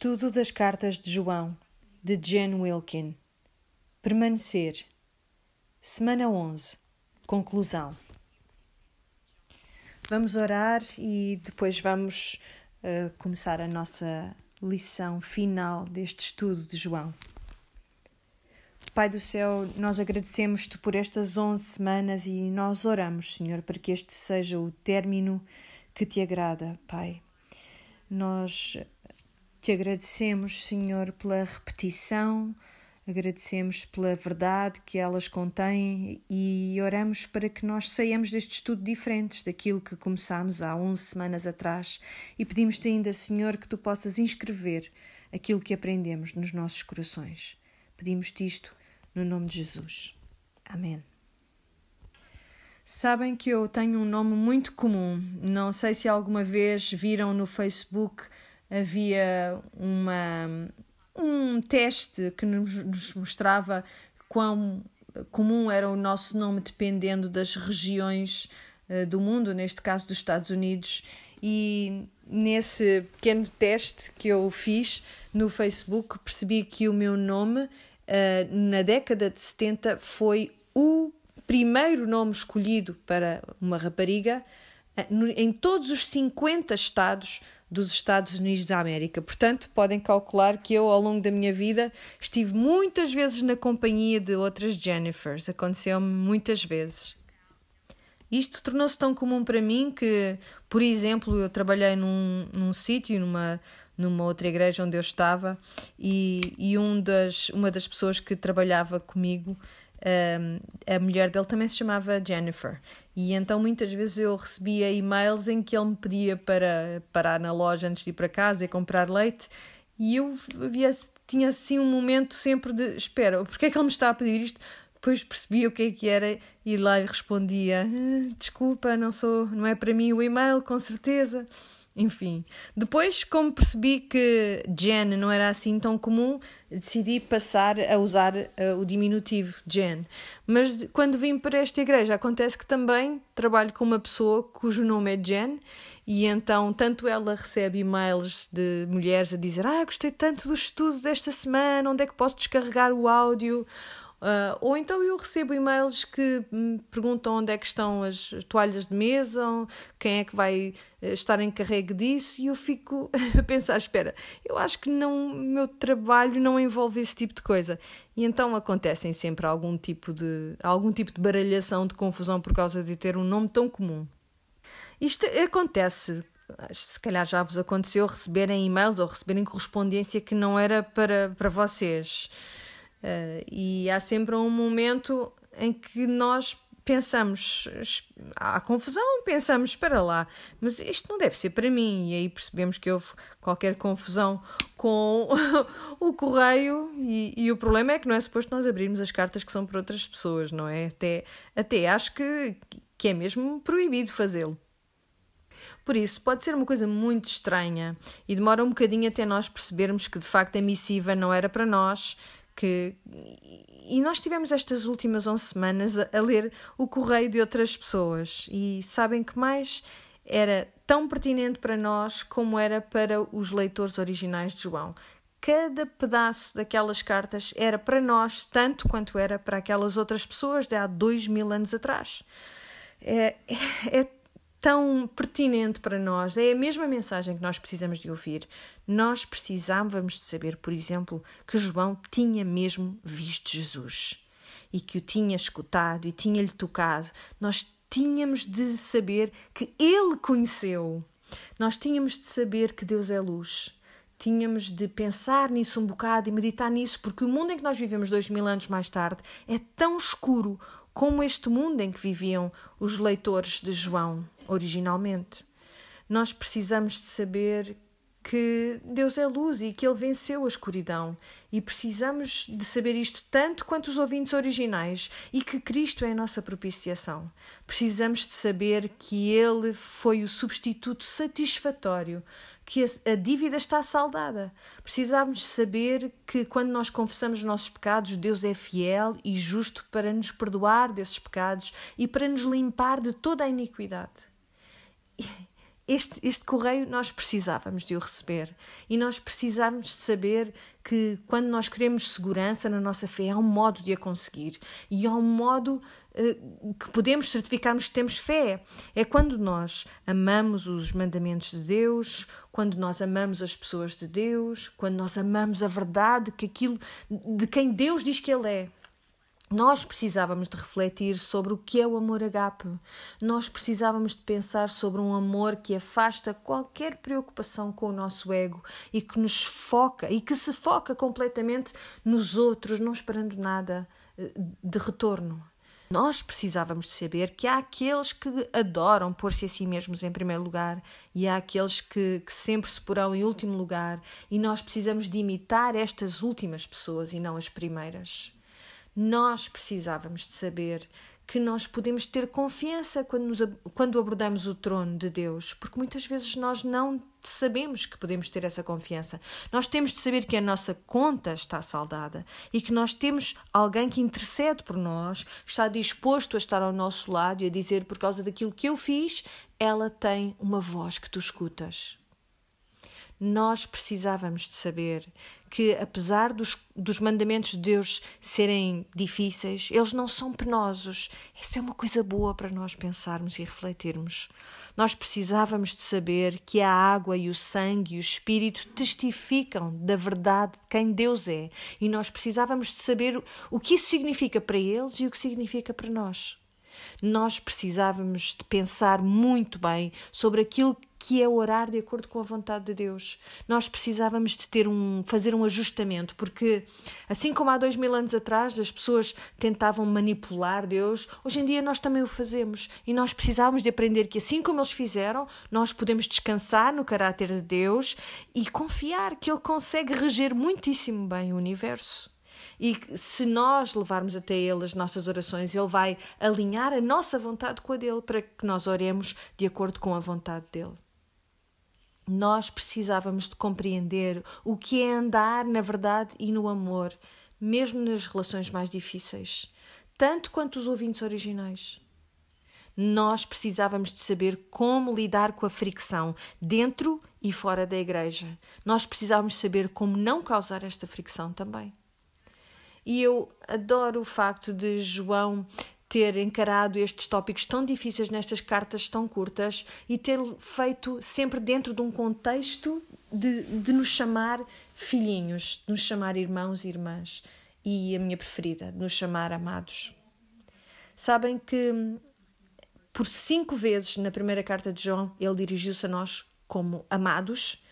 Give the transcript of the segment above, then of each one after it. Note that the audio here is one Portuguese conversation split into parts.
Estudo das Cartas de João, de Jen Wilkin. Permanecer. Semana 11. Conclusão. Vamos orar e depois vamos uh, começar a nossa lição final deste estudo de João. Pai do céu, nós agradecemos-te por estas 11 semanas e nós oramos, Senhor, para que este seja o término que te agrada, Pai. Nós te agradecemos, Senhor, pela repetição, agradecemos pela verdade que elas contêm e oramos para que nós saiamos deste estudo diferentes daquilo que começámos há 11 semanas atrás e pedimos-te ainda, Senhor, que tu possas inscrever aquilo que aprendemos nos nossos corações. Pedimos-te isto no nome de Jesus. Amém. Sabem que eu tenho um nome muito comum. Não sei se alguma vez viram no Facebook havia uma, um teste que nos, nos mostrava quão comum era o nosso nome dependendo das regiões uh, do mundo, neste caso dos Estados Unidos. E nesse pequeno teste que eu fiz no Facebook, percebi que o meu nome uh, na década de 70 foi o primeiro nome escolhido para uma rapariga uh, no, em todos os 50 estados dos Estados Unidos da América. Portanto, podem calcular que eu, ao longo da minha vida, estive muitas vezes na companhia de outras Jennifers. Aconteceu-me muitas vezes. Isto tornou-se tão comum para mim que, por exemplo, eu trabalhei num, num sítio, numa, numa outra igreja onde eu estava, e, e um das, uma das pessoas que trabalhava comigo um, a mulher dele também se chamava Jennifer. E então muitas vezes eu recebia e-mails em que ele me pedia para parar na loja antes de ir para casa e comprar leite. E eu havia, tinha assim um momento sempre de: espera, porque é que ele me está a pedir isto? Depois percebia o que é que era e lá lhe respondia: ah, desculpa, não, sou, não é para mim o e-mail, com certeza. Enfim. Depois, como percebi que Jen não era assim tão comum, decidi passar a usar uh, o diminutivo Jen. Mas quando vim para esta igreja, acontece que também trabalho com uma pessoa cujo nome é Jen e então tanto ela recebe e-mails de mulheres a dizer: "Ah, gostei tanto do estudo desta semana, onde é que posso descarregar o áudio?" Uh, ou então eu recebo e-mails que me perguntam onde é que estão as toalhas de mesa, quem é que vai eh, estar encarregue disso, e eu fico a pensar: espera, eu acho que não, meu trabalho não envolve esse tipo de coisa. E então acontecem sempre algum tipo de, algum tipo de baralhação, de confusão por causa de ter um nome tão comum. Isto acontece se calhar já vos aconteceu receberem e-mails ou receberem correspondência que não era para, para vocês. Uh, e há sempre um momento em que nós pensamos, há confusão, pensamos para lá, mas isto não deve ser para mim. E aí percebemos que houve qualquer confusão com o correio, e, e, o problema é que não é suposto nós abrirmos as cartas que são para outras pessoas, não é? Até, até acho que, que é mesmo proibido fazê-lo. Por isso, pode ser uma coisa muito estranha e demora um bocadinho até nós percebermos que de facto a missiva não era para nós que e nós tivemos estas últimas 11 semanas a, a ler o correio de outras pessoas e sabem que mais era tão pertinente para nós como era para os leitores originais de João. Cada pedaço daquelas cartas era para nós tanto quanto era para aquelas outras pessoas de há dois mil anos atrás. É, é, é tão pertinente para nós, é a mesma mensagem que nós precisamos de ouvir. Nós precisávamos de saber, por exemplo, que João tinha mesmo visto Jesus e que o tinha escutado e tinha-lhe tocado. Nós tínhamos de saber que ele conheceu. Nós tínhamos de saber que Deus é luz. Tínhamos de pensar nisso um bocado e meditar nisso, porque o mundo em que nós vivemos dois mil anos mais tarde é tão escuro como este mundo em que viviam os leitores de João originalmente. Nós precisamos de saber que Deus é luz e que ele venceu a escuridão. E precisamos de saber isto tanto quanto os ouvintes originais e que Cristo é a nossa propiciação. Precisamos de saber que ele foi o substituto satisfatório, que a, dívida está saldada. Precisamos de saber que quando nós confessamos nossos pecados, Deus é fiel e justo para nos perdoar desses pecados e para nos limpar de toda a iniquidade. este, este correio nós precisávamos de o receber e nós precisávamos de saber que quando nós queremos segurança na nossa fé há um modo de a conseguir e há um modo uh, que podemos certificarmos que temos fé. É quando nós amamos os mandamentos de Deus, quando nós amamos as pessoas de Deus, quando nós amamos a verdade que aquilo de quem Deus diz que Ele é. Nós precisávamos de refletir sobre o que é o amor agape. Nós precisávamos de pensar sobre um amor que afasta qualquer preocupação com o nosso ego e que nos foca e que se foca completamente nos outros, não esperando nada eh, de retorno. Nós precisávamos de saber que há aqueles que adoram pôr-se a si mesmos em primeiro lugar e há aqueles que, que, sempre se porão em último lugar, e nós precisamos de imitar estas últimas pessoas e não as primeiras. Nós precisávamos de saber que nós podemos ter confiança quando, nos, quando abordamos o trono de Deus, porque muitas vezes nós não sabemos que podemos ter essa confiança. Nós temos de saber que a nossa conta está saldada e que nós temos alguém que intercede por nós, está disposto a estar ao nosso lado e a dizer: por causa daquilo que eu fiz, ela tem uma voz que tu escutas nós precisávamos de saber que, apesar dos, dos mandamentos de Deus serem difíceis, eles não são penosos. Essa é uma coisa boa para nós pensarmos e refletirmos. Nós precisávamos de saber que a água e o sangue e o espírito testificam da verdade de quem Deus é, e nós precisávamos de saber o que isso significa para eles e o que significa para nós nós precisávamos de pensar muito bem sobre aquilo que é orar de acordo com a vontade de Deus. Nós precisávamos de ter um, fazer um ajustamento, porque assim como há dois mil anos atrás as pessoas tentavam manipular Deus, hoje em dia nós também o fazemos e nós precisávamos de aprender que assim como eles fizeram, nós podemos descansar no caráter de Deus e confiar que Ele consegue reger muitíssimo bem o universo e se nós levarmos até Ele as nossas orações, Ele vai alinhar a nossa vontade com a dele para que nós oremos de acordo com a vontade dele nós precisávamos de compreender o que é andar na verdade e no amor, mesmo nas relações mais difíceis, tanto quanto os ouvintes originais. Nós precisávamos de saber como lidar com a fricção dentro e fora da igreja. Nós precisávamos saber como não causar esta fricção também. E eu adoro o facto de João ter encarado estes tópicos tão difíceis nestas cartas tão curtas e ter feito sempre dentro de um contexto de, de nos chamar filhinhos, de nos chamar irmãos e irmãs e a minha preferida, de nos chamar amados. Sabem que por cinco vezes na primeira carta de João ele dirigiu-se a nós como amados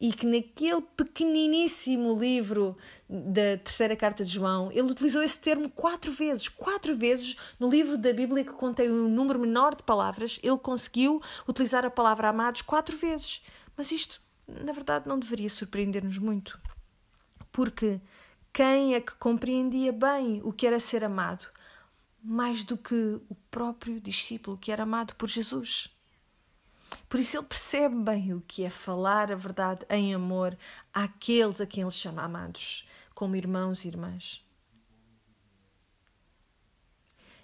e que naquele pequeniníssimo livro da terceira carta de João, ele utilizou esse termo quatro vezes. Quatro vezes no livro da Bíblia que contém um número menor de palavras, ele conseguiu utilizar a palavra amados quatro vezes. Mas isto, na verdade, não deveria surpreender-nos muito. Porque quem é que compreendia bem o que era ser amado? Mais do que o próprio discípulo que era amado por Jesus. Por isso ele percebe bem o que é falar a verdade em amor àqueles a quem ele chama amados, como irmãos e irmãs.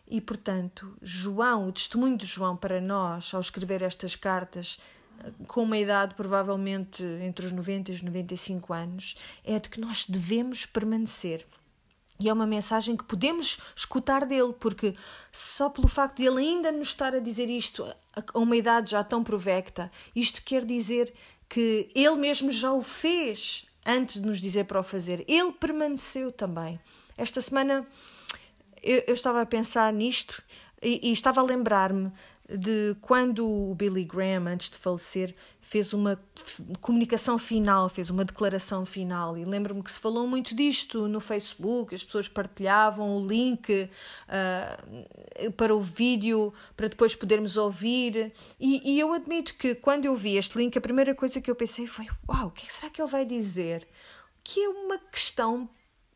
E portanto, João, o testemunho de João para nós, ao escrever estas cartas, com uma idade provavelmente entre os 90 e os 95 anos, é de que nós devemos permanecer e é uma mensagem que podemos escutar dele, porque só pelo facto de ele ainda nos estar a dizer isto a uma idade já tão provecta, isto quer dizer que ele mesmo já o fez antes de nos dizer para o fazer. Ele permaneceu também. Esta semana eu, eu estava a pensar nisto e, e estava a lembrar-me de quando o Billy Graham, antes de falecer, fez uma comunicação final, fez uma declaração final. E lembro-me que se falou muito disto no Facebook, as pessoas partilhavam o link uh, para o vídeo, para depois podermos ouvir. E, e, eu admito que quando eu vi este link, a primeira coisa que eu pensei foi: Uau, o que, é que será que ele vai dizer? Que é uma questão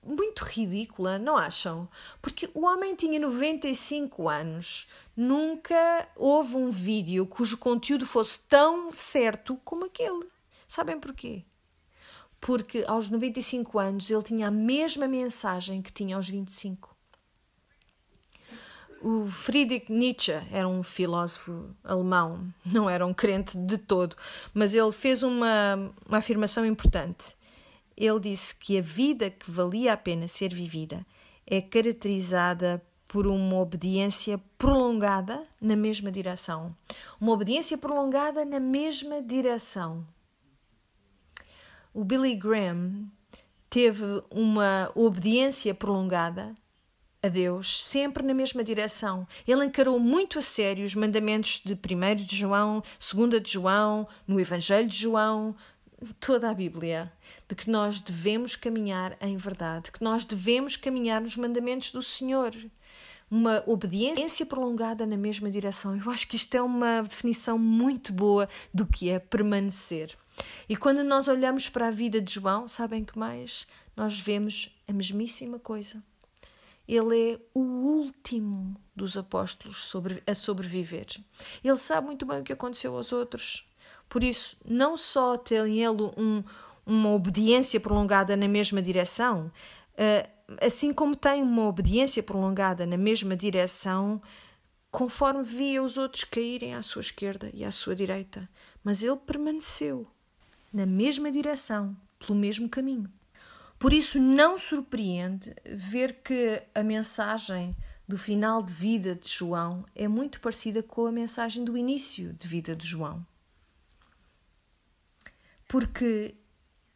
muito ridícula, não acham? Porque o homem tinha 95 anos, nunca houve um vídeo cujo conteúdo fosse tão certo como aquele. Sabem porquê? Porque aos 95 anos ele tinha a mesma mensagem que tinha aos 25. O Friedrich Nietzsche era um filósofo alemão, não era um crente de todo, mas ele fez uma, uma afirmação importante ele disse que a vida que valia a pena ser vivida é caracterizada por uma obediência prolongada na mesma direção. Uma obediência prolongada na mesma direção. O Billy Graham teve uma obediência prolongada a Deus, sempre na mesma direção. Ele encarou muito a sério os mandamentos de 1 de João, 2 de João, no Evangelho de João, toda a Bíblia, de que nós devemos caminhar em verdade, que nós devemos caminhar nos mandamentos do Senhor. Uma obediência prolongada na mesma direção. Eu acho que isto é uma definição muito boa do que é permanecer. E quando nós olhamos para a vida de João, sabem que mais? Nós vemos a mesmíssima coisa. Ele é o último dos apóstolos sobre, a sobreviver. Ele sabe muito bem o que aconteceu aos outros. Por isso, não só tem ele um, uma obediência prolongada na mesma direção, eh, assim como tem uma obediência prolongada na mesma direção, conforme via os outros caírem à sua esquerda e à sua direita. Mas ele permaneceu na mesma direção, pelo mesmo caminho. Por isso, não surpreende ver que a mensagem do final de vida de João é muito parecida com a mensagem do início de vida de João. Porque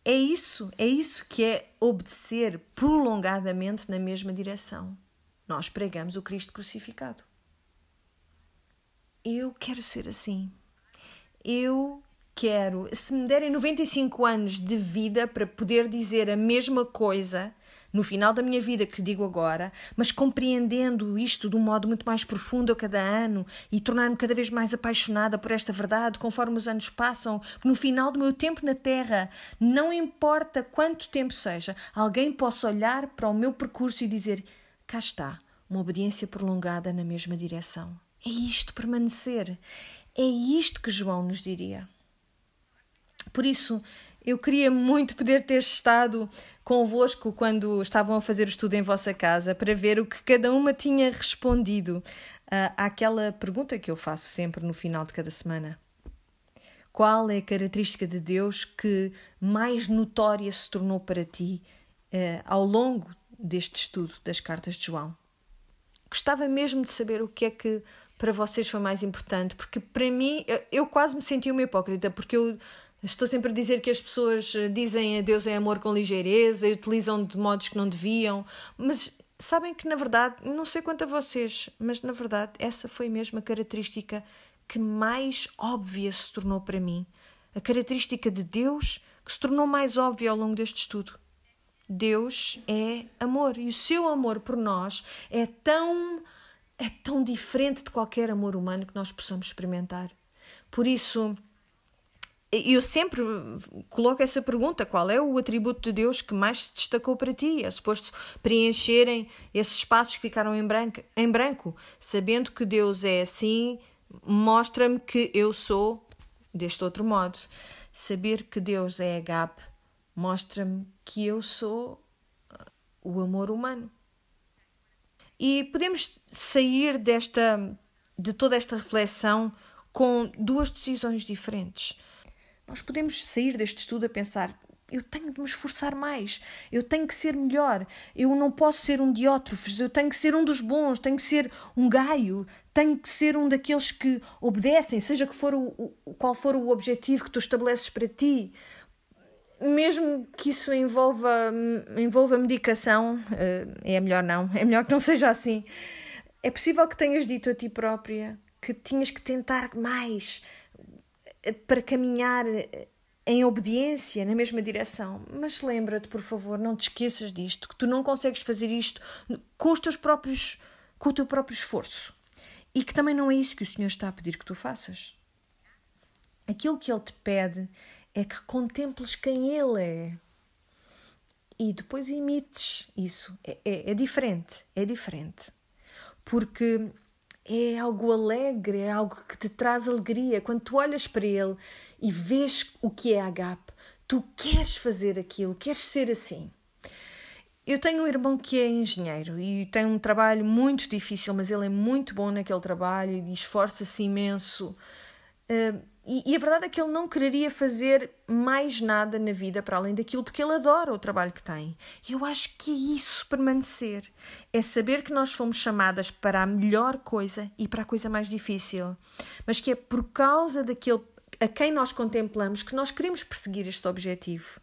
é isso, é isso que é obedecer prolongadamente na mesma direção. Nós pregamos o Cristo crucificado. Eu quero ser assim. Eu quero, se me derem 95 anos de vida para poder dizer a mesma coisa no final da minha vida, que digo agora, mas compreendendo isto de um modo muito mais profundo a cada ano e tornar-me cada vez mais apaixonada por esta verdade conforme os anos passam, que no final do meu tempo na Terra, não importa quanto tempo seja, alguém possa olhar para o meu percurso e dizer: cá está, uma obediência prolongada na mesma direção. É isto permanecer. É isto que João nos diria. Por isso, eu queria muito poder ter estado convosco quando estavam a fazer o estudo em vossa casa para ver o que cada uma tinha respondido uh, àquela pergunta que eu faço sempre no final de cada semana. Qual é a característica de Deus que mais notória se tornou para ti uh, ao longo deste estudo das cartas de João? Gostava mesmo de saber o que é que para vocês foi mais importante, porque para mim eu, eu quase me senti uma hipócrita, porque eu Estou sempre a dizer que as pessoas eh, dizem a Deus é amor com ligeireza e utilizam de modos que não deviam, mas sabem que na verdade, não sei quanto a vocês, mas na verdade essa foi mesmo a característica que mais óbvia se tornou para mim. A característica de Deus que se tornou mais óbvia ao longo deste estudo. Deus é amor e o seu amor por nós é tão é tão diferente de qualquer amor humano que nós possamos experimentar. Por isso, eu sempre coloco essa pergunta: qual é o atributo de Deus que mais se destacou para ti? É suposto preencherem esses espaços que ficaram em branco, em branco sabendo que Deus é assim, mostra-me que eu sou deste outro modo. Saber que Deus é agape mostra-me que eu sou uh, o amor humano. E podemos sair desta de toda esta reflexão com duas decisões diferentes nós podemos sair deste estudo a pensar: eu tenho de me esforçar mais, eu tenho que ser melhor, eu não posso ser um diótrofes, eu tenho que ser um dos bons, tenho que ser um gaio, tenho que ser um daqueles que obedecem, seja que for o, o qual for o objetivo que tu estabeleces para ti. Mesmo que isso envolva, envolva medicação, eh, é melhor não, é melhor que não seja assim. É possível que tenhas dito a ti própria que tinhas que tentar mais, para caminhar eh, em obediência na mesma direção. Mas lembra-te, por favor, não te esqueças disto, que tu não consegues fazer isto com os teus próprios com o teu próprio esforço. E que também não é isso que o Senhor está a pedir que tu faças. Aquilo que ele te pede é que contemples quem ele é e depois imites isso. É, é, é diferente, é diferente. Porque é algo alegre, é algo que te traz alegria. Quando tu olhas para ele e vês o que é agape, tu queres fazer aquilo, queres ser assim. Eu tenho um irmão que é engenheiro e tem um trabalho muito difícil, mas ele é muito bom naquele trabalho e esforça-se imenso. Uh, e, e, a verdade é que ele não quereria fazer mais nada na vida para além daquilo, porque ele adora o trabalho que tem. E eu acho que é isso permanecer. É saber que nós fomos chamadas para a melhor coisa e para a coisa mais difícil. Mas que é por causa daquele a quem nós contemplamos que nós queremos perseguir este objetivo.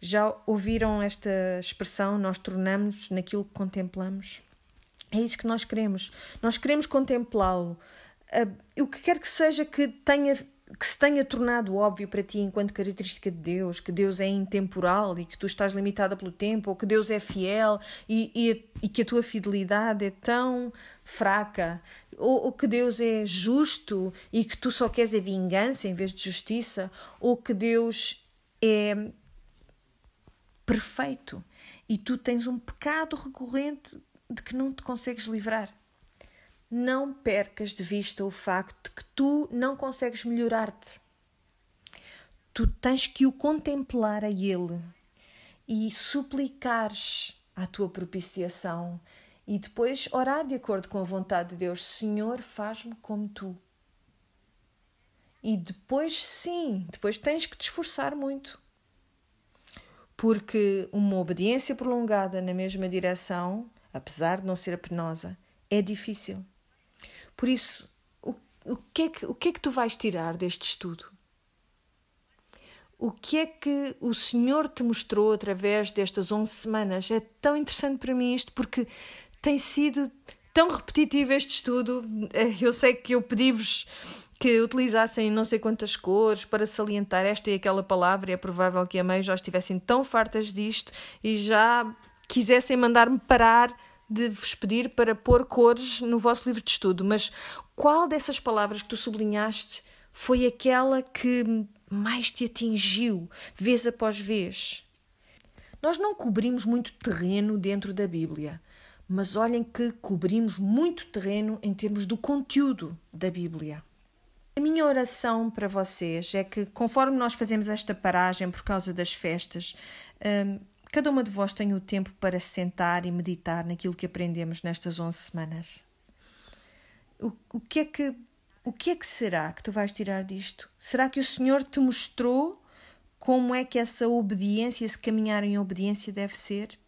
Já ouviram esta expressão? Nós tornamos naquilo que contemplamos. É isso que nós queremos. Nós queremos contemplá-lo. Ah, o que quer que seja que tenha que se tenha tornado óbvio para ti enquanto característica de Deus, que Deus é intemporal e que tu estás limitada pelo tempo, ou que Deus é fiel e, e, e que a tua fidelidade é tão fraca, ou, ou, que Deus é justo e que tu só queres a é vingança em vez de justiça, ou que Deus é perfeito e tu tens um pecado recorrente de que não te consegues livrar não percas de vista o facto de que tu não consegues melhorar-te. Tu tens que o contemplar a Ele e suplicares a tua propiciação e depois orar de acordo com a vontade de Deus: Senhor, faz-me como tu. E depois, sim, depois tens que te esforçar muito. Porque uma obediência prolongada na mesma direção, apesar de não ser penosa, é difícil. Por isso, o, o, que é que, o que é que tu vais tirar deste estudo? O que é que o Senhor te mostrou através destas 11 semanas? É tão interessante para mim isto, porque tem sido tão repetitivo este estudo. Eh, eu sei que eu pedi-vos que utilizassem não sei quantas cores para salientar esta e aquela palavra, e é provável que a mãe já estivessem tão fartas disto e já quisessem mandar-me parar de vos pedir para pôr cores no vosso livro de estudo, mas qual dessas palavras que tu sublinhaste foi aquela que mais te atingiu, vez após vez? Nós não cobrimos muito terreno dentro da Bíblia, mas olhem que cobrimos muito terreno em termos do conteúdo da Bíblia. A minha oração para vocês é que, conforme nós fazemos esta paragem por causa das festas, hum, Cada uma de vós tem o tempo para sentar e meditar naquilo que aprendemos nestas 11 semanas. O, o, que é que, o que é que será que tu vais tirar disto? Será que o Senhor te mostrou como é que essa obediência, esse caminhar em obediência deve ser?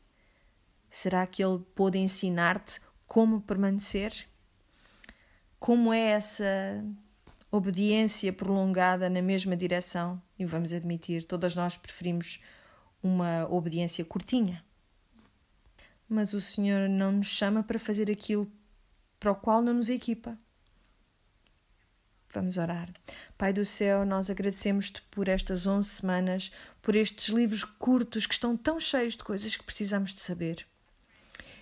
Será que Ele pôde ensinar-te como permanecer? Como é essa obediência prolongada na mesma direção? E vamos admitir, todas nós preferimos uma obediência curtinha. Mas o Senhor não nos chama para fazer aquilo para o qual não nos equipa. Vamos orar. Pai do céu, nós agradecemos-te por estas 11 semanas, por estes livros curtos que estão tão cheios de coisas que precisamos de saber.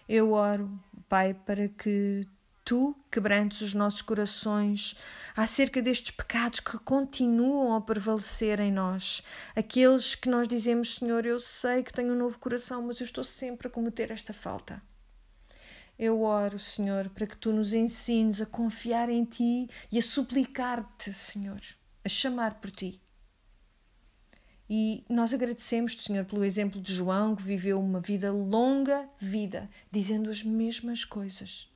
Eu oro, Pai, para que tu quebrantes os nossos corações acerca destes pecados que continuam a prevalecer em nós. Aqueles que nós dizemos, Senhor, eu sei que tenho um novo coração, mas eu estou sempre a cometer esta falta. Eu oro, Senhor, para que tu nos ensines a confiar em ti e a suplicar-te, Senhor, a chamar por ti. E nós agradecemos-te, Senhor, pelo exemplo de João, que viveu uma vida longa, vida, dizendo as mesmas coisas.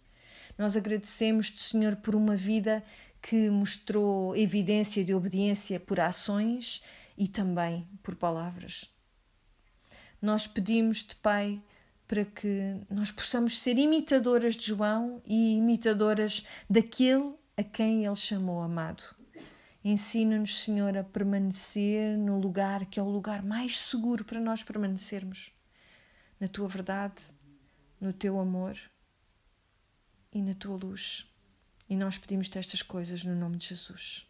Nós agradecemos-te, Senhor, por uma vida que mostrou evidência de obediência por ações e também por palavras. Nós pedimos-te, Pai, para que nós possamos ser imitadoras de João e imitadoras daquele a quem ele chamou amado. Ensina-nos, Senhor, a permanecer no lugar que é o lugar mais seguro para nós permanecermos na tua verdade, no teu amor e na tua luz. E nós pedimos-te estas coisas no nome de Jesus.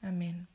Amém.